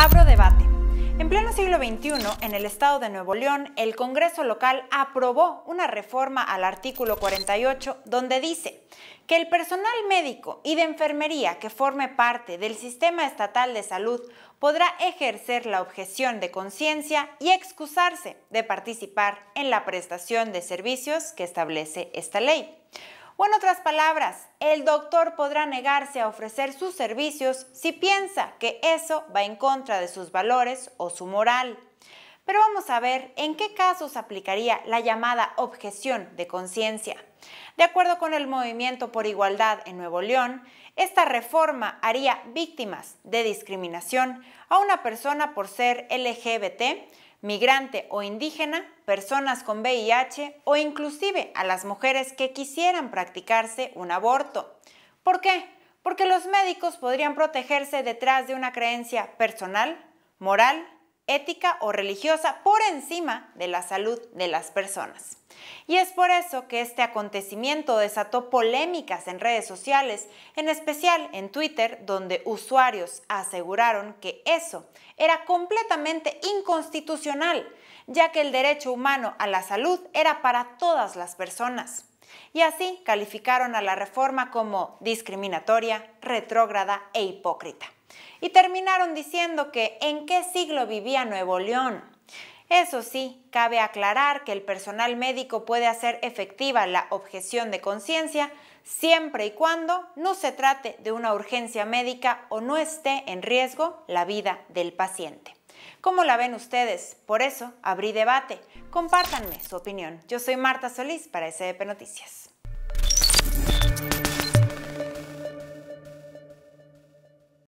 Abro debate. En pleno siglo XXI, en el estado de Nuevo León, el Congreso local aprobó una reforma al artículo 48 donde dice que el personal médico y de enfermería que forme parte del sistema estatal de salud podrá ejercer la objeción de conciencia y excusarse de participar en la prestación de servicios que establece esta ley. O en otras palabras, el doctor podrá negarse a ofrecer sus servicios si piensa que eso va en contra de sus valores o su moral. Pero vamos a ver en qué casos aplicaría la llamada objeción de conciencia. De acuerdo con el Movimiento por Igualdad en Nuevo León, esta reforma haría víctimas de discriminación a una persona por ser LGBT, migrante o indígena, personas con VIH o inclusive a las mujeres que quisieran practicarse un aborto. ¿Por qué? Porque los médicos podrían protegerse detrás de una creencia personal, moral ética o religiosa por encima de la salud de las personas. Y es por eso que este acontecimiento desató polémicas en redes sociales, en especial en Twitter, donde usuarios aseguraron que eso era completamente inconstitucional, ya que el derecho humano a la salud era para todas las personas. Y así calificaron a la reforma como discriminatoria, retrógrada e hipócrita. Y terminaron diciendo que en qué siglo vivía Nuevo León. Eso sí, cabe aclarar que el personal médico puede hacer efectiva la objeción de conciencia siempre y cuando no se trate de una urgencia médica o no esté en riesgo la vida del paciente. ¿Cómo la ven ustedes? Por eso abrí debate. Compártanme su opinión. Yo soy Marta Solís para SDP Noticias.